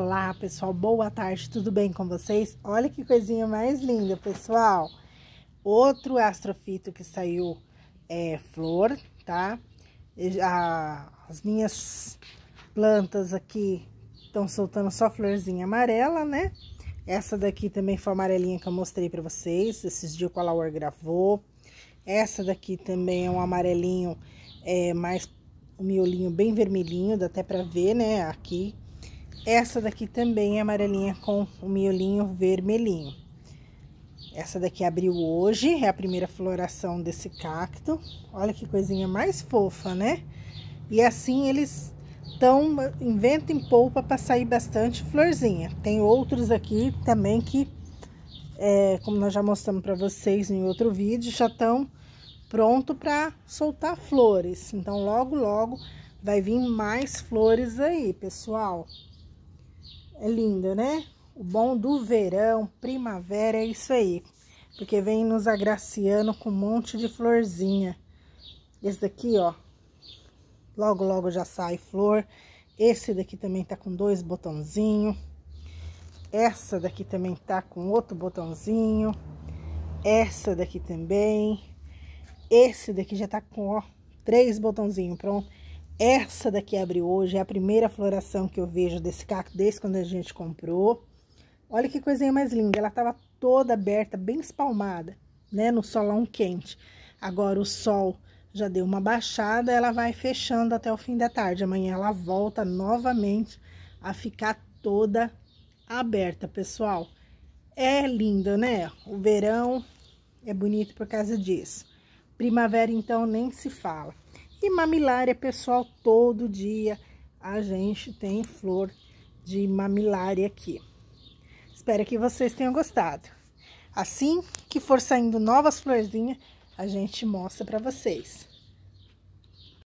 Olá pessoal, boa tarde, tudo bem com vocês? Olha que coisinha mais linda, pessoal! Outro astrofito que saiu é flor, tá? as minhas plantas aqui estão soltando só florzinha amarela, né? Essa daqui também foi amarelinha que eu mostrei pra vocês, esses dias a Colauer gravou. Essa daqui também é um amarelinho é, mais um miolinho bem vermelhinho, dá até pra ver, né, aqui essa daqui também é amarelinha com o miolinho vermelhinho. Essa daqui abriu hoje, é a primeira floração desse cacto. Olha que coisinha mais fofa, né? E assim eles estão, inventam polpa para sair bastante florzinha. Tem outros aqui também que, é, como nós já mostramos para vocês em outro vídeo, já estão pronto para soltar flores. Então, logo, logo vai vir mais flores aí, pessoal. É lindo, né? O bom do verão, primavera, é isso aí. Porque vem nos agraciando com um monte de florzinha. Esse daqui, ó. Logo, logo já sai flor. Esse daqui também tá com dois botãozinhos. Essa daqui também tá com outro botãozinho. Essa daqui também. Esse daqui já tá com, ó, três botãozinhos, pronto. Essa daqui abriu hoje, é a primeira floração que eu vejo desse cacto desde quando a gente comprou. Olha que coisinha mais linda, ela tava toda aberta, bem espalmada, né, no solão quente. Agora o sol já deu uma baixada, ela vai fechando até o fim da tarde. Amanhã ela volta novamente a ficar toda aberta, pessoal. É lindo, né? O verão é bonito por causa disso. Primavera, então, nem se fala. E mamilária, pessoal, todo dia a gente tem flor de mamilária aqui. Espero que vocês tenham gostado. Assim que for saindo novas florzinhas, a gente mostra para vocês.